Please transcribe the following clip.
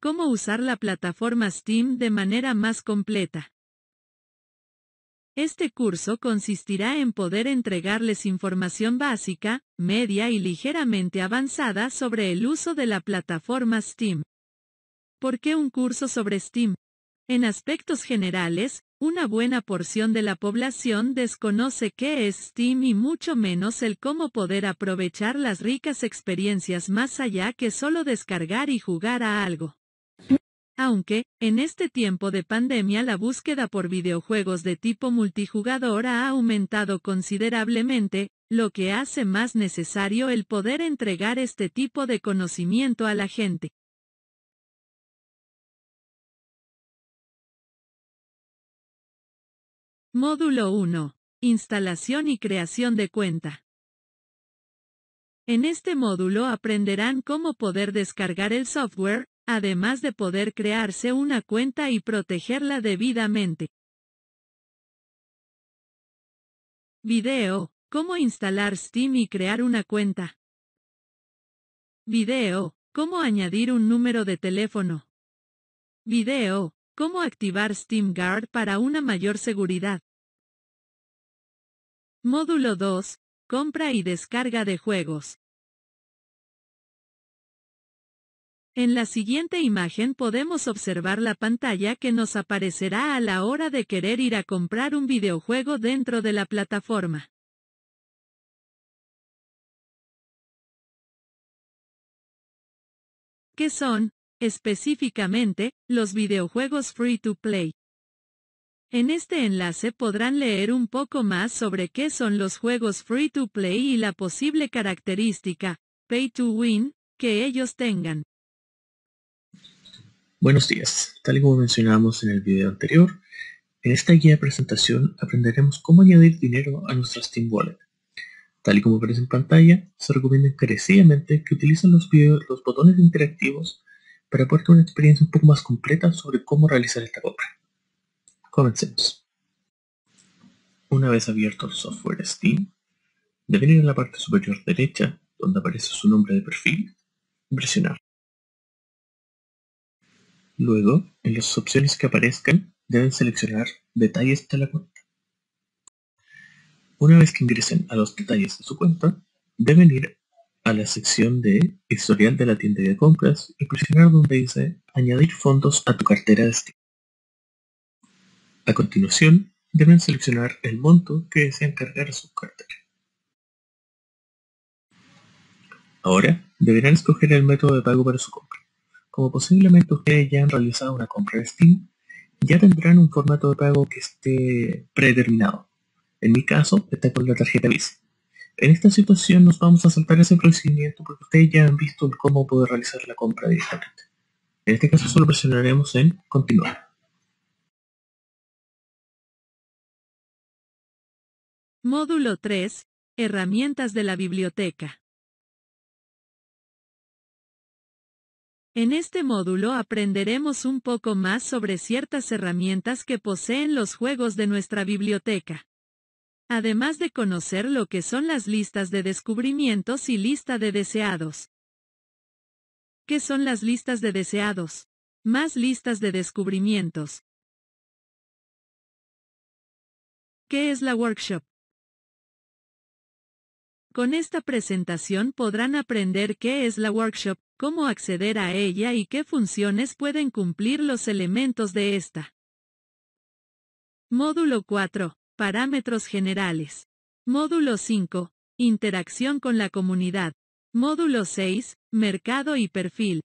Cómo usar la plataforma Steam de manera más completa. Este curso consistirá en poder entregarles información básica, media y ligeramente avanzada sobre el uso de la plataforma Steam. ¿Por qué un curso sobre Steam? En aspectos generales, una buena porción de la población desconoce qué es Steam y mucho menos el cómo poder aprovechar las ricas experiencias más allá que solo descargar y jugar a algo. Aunque, en este tiempo de pandemia la búsqueda por videojuegos de tipo multijugador ha aumentado considerablemente, lo que hace más necesario el poder entregar este tipo de conocimiento a la gente. Módulo 1. Instalación y creación de cuenta. En este módulo aprenderán cómo poder descargar el software, además de poder crearse una cuenta y protegerla debidamente. Video, ¿cómo instalar Steam y crear una cuenta? Video, ¿cómo añadir un número de teléfono? Video, ¿cómo activar Steam Guard para una mayor seguridad? Módulo 2, compra y descarga de juegos. En la siguiente imagen podemos observar la pantalla que nos aparecerá a la hora de querer ir a comprar un videojuego dentro de la plataforma. ¿Qué son, específicamente, los videojuegos free to play? En este enlace podrán leer un poco más sobre qué son los juegos free to play y la posible característica, pay to win, que ellos tengan. Buenos días, tal y como mencionábamos en el video anterior, en esta guía de presentación aprenderemos cómo añadir dinero a nuestra Steam Wallet. Tal y como aparece en pantalla, se recomienda encarecidamente que utilicen los, botones interactivos para aportar una experiencia un poco más completa sobre cómo realizar esta compra. Comencemos. Una vez abierto el software Steam, deben ir a la parte superior derecha, donde aparece su nombre de perfil, y presionar Luego, en las opciones que aparezcan, deben seleccionar Detalles de la cuenta. Una vez que ingresen a los detalles de su cuenta, deben ir a la sección de Historial de la tienda de compras y presionar donde dice Añadir fondos a tu cartera de Steam. A continuación, deben seleccionar el monto que desean cargar a su cartera. Ahora, deberán escoger el método de pago para su compra. Como posiblemente ustedes ya han realizado una compra de Steam, ya tendrán un formato de pago que esté predeterminado. En mi caso, está con la tarjeta Visa. En esta situación nos vamos a saltar ese procedimiento porque ustedes ya han visto cómo poder realizar la compra directamente. En este caso solo presionaremos en continuar. Módulo 3. Herramientas de la biblioteca. En este módulo aprenderemos un poco más sobre ciertas herramientas que poseen los juegos de nuestra biblioteca. Además de conocer lo que son las listas de descubrimientos y lista de deseados. ¿Qué son las listas de deseados? Más listas de descubrimientos. ¿Qué es la workshop? Con esta presentación podrán aprender qué es la workshop, cómo acceder a ella y qué funciones pueden cumplir los elementos de esta. Módulo 4. Parámetros generales. Módulo 5. Interacción con la comunidad. Módulo 6. Mercado y perfil.